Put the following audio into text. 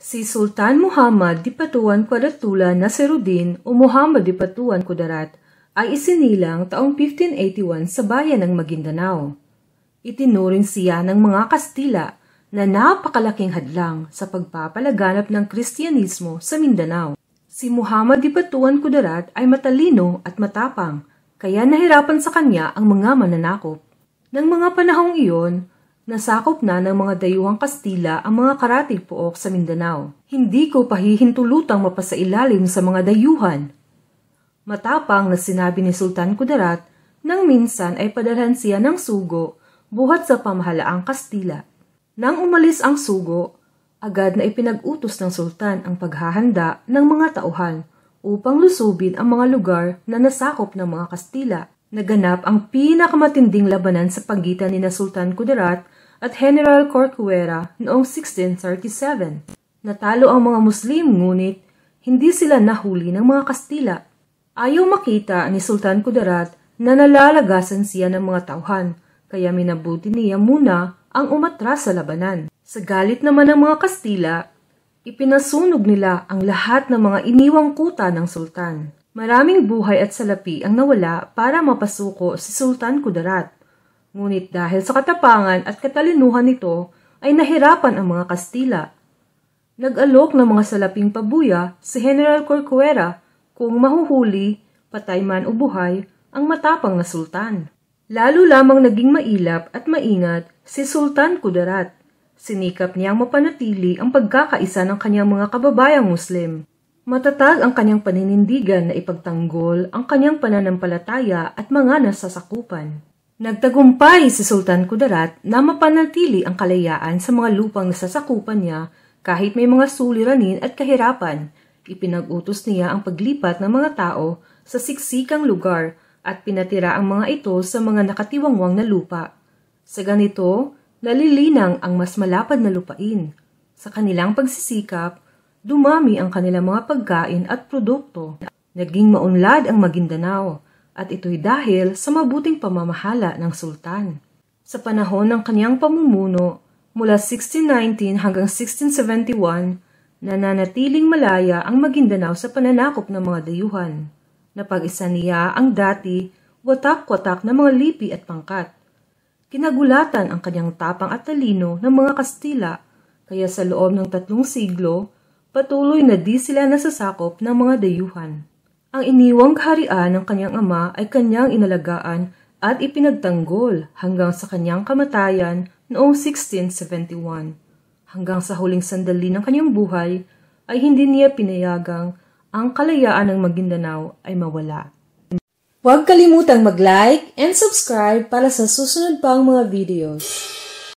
Si Sultan Muhammad Dipatuan Qudatula Nasiruddin o Muhammad Dipatuan Kudarat ay isinilang taong 1581 sa bayan ng Maguindanao. Itinuring siya ng mga Kastila na napakalaking hadlang sa pagpapalaganap ng Kristyanismo sa Mindanao. Si Muhammad Dipatuan Kudarat ay matalino at matapang, kaya nahirapan sa kanya ang mga mananakop. Nang mga panahong iyon, Nasakop na ng mga dayuhang Kastila ang mga karatig pook sa Mindanao. Hindi ko pahihintulutang mapasailalim sa mga dayuhan. Matapang na sinabi ni Sultan Kudarat nang minsan ay padalhan siya ng sugo buhat sa pamahalaang Kastila. Nang umalis ang sugo, agad na ipinag-utos ng sultan ang paghahanda ng mga tauhan upang lusubin ang mga lugar na nasakop ng mga Kastila. Naganap ang pinakamatinding labanan sa pagitan ni na Sultan Kudarat at General Corcuera noong 1637. Natalo ang mga Muslim ngunit hindi sila nahuli ng mga Kastila. Ayaw makita ni Sultan Kudarat na nalalagasan siya ng mga tauhan, kaya minabuti niya muna ang umatras sa labanan. Sa galit naman ng mga Kastila, ipinasunog nila ang lahat ng mga iniwang kuta ng Sultan. Maraming buhay at salapi ang nawala para mapasuko si Sultan Kudarat. Ngunit dahil sa katapangan at katalinuhan nito, ay nahirapan ang mga Kastila. Nag-alok ng mga salaping pabuya si General Corcuera kung mahuhuli, patay man o buhay, ang matapang na sultan. Lalo lamang naging mailap at maingat si Sultan Kudarat. Sinikap niyang mapanatili ang pagkakaisa ng kanyang mga kababayang Muslim. Matatag ang kanyang paninindigan na ipagtanggol ang kanyang pananampalataya at mga nasasakupan. Nagtagumpay si Sultan Kudarat na mapanatili ang kalayaan sa mga lupang nasasakupan niya kahit may mga suliranin at kahirapan. Ipinag-utos niya ang paglipat ng mga tao sa siksikang lugar at pinatira ang mga ito sa mga nakatiwangwang na lupa. Sa ganito, nalilinang ang mas malapad na lupain. Sa kanilang pagsisikap, dumami ang kanilang mga pagkain at produkto. Naging maunlad ang Maguindanao at ito'y dahil sa mabuting pamamahala ng sultan. Sa panahon ng kaniyang pamumuno, mula 1619 hanggang 1671, nananatiling malaya ang Maguindanao sa pananakop ng mga dayuhan. Napag-isa niya ang dati watak-watak na mga lipi at pangkat. Kinagulatan ang kanyang tapang at talino ng mga Kastila, kaya sa loob ng tatlong siglo, patuloy na di sila nasasakop ng mga dayuhan. Ang iniwang kaharian ng kanyang ama ay kanyang inalagaan at ipinagtanggol hanggang sa kanyang kamatayan noong 1671. Hanggang sa huling sandali ng kanyang buhay ay hindi niya pinayagang ang kalayaan ng Maguindanao ay mawala. Huwag kalimutang mag-like and subscribe para sa susunod pang mga videos.